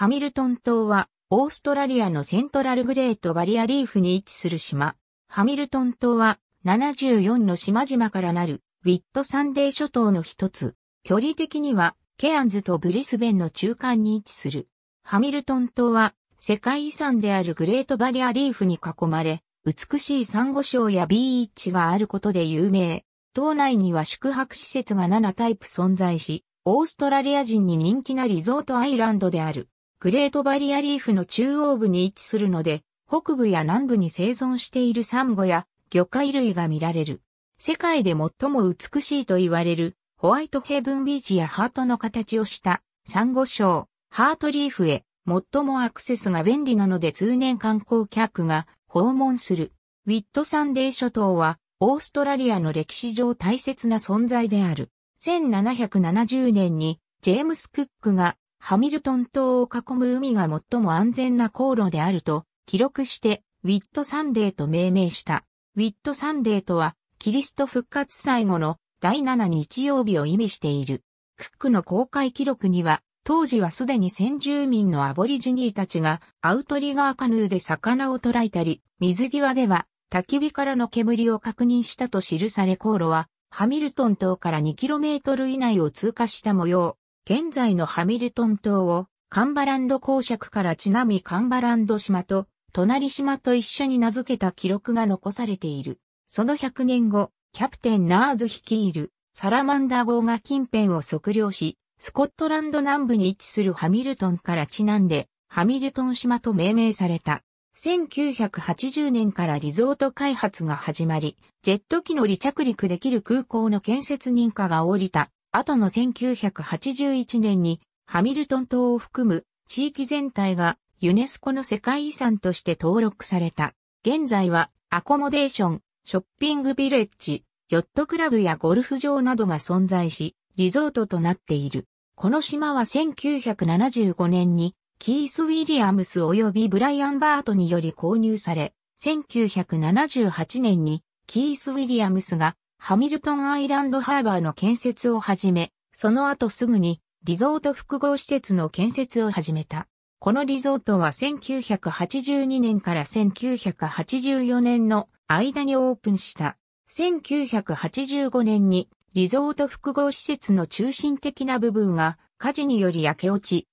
ハミルトン島は、オーストラリアのセントラルグレートバリアリーフに位置する島。ハミルトン島は、74の島々からなる、ウィットサンデー諸島の一つ。距離的には、ケアンズとブリスベンの中間に位置する。ハミルトン島は、世界遺産であるグレートバリアリーフに囲まれ、美しいサンゴ礁やビーチがあることで有名。島内には宿泊施設が7タイプ存在し、オーストラリア人に人気なリゾートアイランドである。グレートバリアリーフの中央部に位置するので、北部や南部に生存しているサンゴや魚介類が見られる。世界で最も美しいと言われるホワイトヘブンビーチやハートの形をしたサンゴ礁、ハートリーフへ最もアクセスが便利なので通年観光客が訪問する。ウィットサンデー諸島はオーストラリアの歴史上大切な存在である。1770年にジェームス・クックがハミルトン島を囲む海が最も安全な航路であると記録してウィットサンデーと命名した。ウィットサンデーとはキリスト復活最後の第7日曜日を意味している。クックの公開記録には当時はすでに先住民のアボリジニーたちがアウトリガーカヌーで魚を捕らえたり、水際では焚き火からの煙を確認したと記され航路はハミルトン島から 2km 以内を通過した模様。現在のハミルトン島をカンバランド公爵からちなみカンバランド島と隣島と一緒に名付けた記録が残されている。その100年後、キャプテンナーズ率いるサラマンダ号が近辺を測量し、スコットランド南部に位置するハミルトンからちなんで、ハミルトン島と命名された。1980年からリゾート開発が始まり、ジェット機の離着陸できる空港の建設認可が下りた。後の1981年にハミルトン島を含む地域全体がユネスコの世界遺産として登録された。現在はアコモデーション、ショッピングビレッジ、ヨットクラブやゴルフ場などが存在し、リゾートとなっている。この島は1975年にキース・ウィリアムス及びブライアン・バートにより購入され、1978年にキース・ウィリアムスがハミルトンアイランドハーバーの建設を始め、その後すぐにリゾート複合施設の建設を始めた。このリゾートは1982年から1984年の間にオープンした。1985年にリゾート複合施設の中心的な部分が火事により焼け落ち、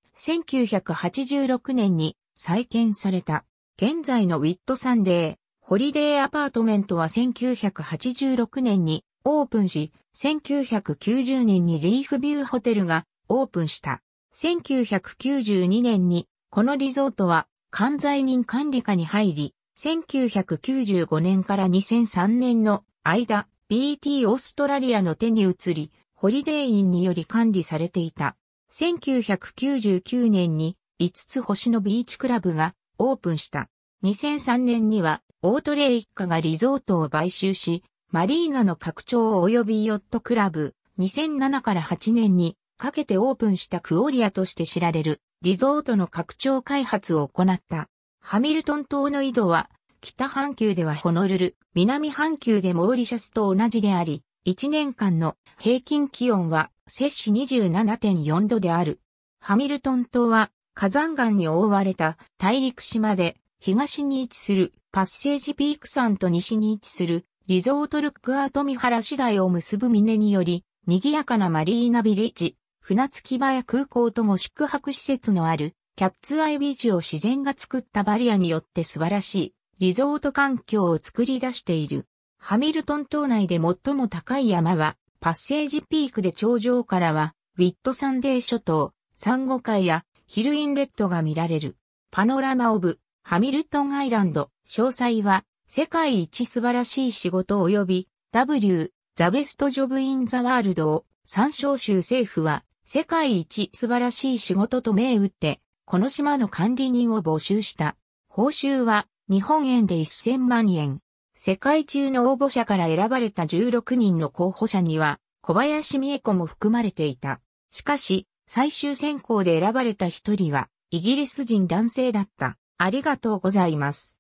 1986年に再建された。現在のウィットサンデー、ホリデーアパートメントは1986年にオープンし、1990年にリーフビューホテルがオープンした。1992年にこのリゾートは関在人管理下に入り、1995年から2003年の間、BT オーストラリアの手に移り、ホリデーインにより管理されていた。1999年に5つ星のビーチクラブがオープンした。2003年にはオートレイ一家がリゾートを買収し、マリーナの拡張及びヨットクラブ、2007から8年にかけてオープンしたクオリアとして知られるリゾートの拡張開発を行った。ハミルトン島の井戸は北半球ではホノルル、南半球でモーリシャスと同じであり、1年間の平均気温は摂氏27.4度である。ハミルトン島は火山岩に覆われた大陸島で東に位置するパッセージピーク山と西に位置するリゾートルックアート三原市内を結ぶ峰により、賑やかなマリーナビリッジ、船着き場や空港とも宿泊施設のあるキャッツアイビーチを自然が作ったバリアによって素晴らしいリゾート環境を作り出している。ハミルトン島内で最も高い山はパッセージピークで頂上からはウィットサンデー諸島、サンゴ海やヒルインレッドが見られる。パノラマオブハミルトンアイランド、詳細は、世界一素晴らしい仕事及び、W、The Best Job in the World を、参照州政府は、世界一素晴らしい仕事と銘打って、この島の管理人を募集した。報酬は、日本円で1000万円。世界中の応募者から選ばれた16人の候補者には、小林美恵子も含まれていた。しかし、最終選考で選ばれた一人は、イギリス人男性だった。ありがとうございます。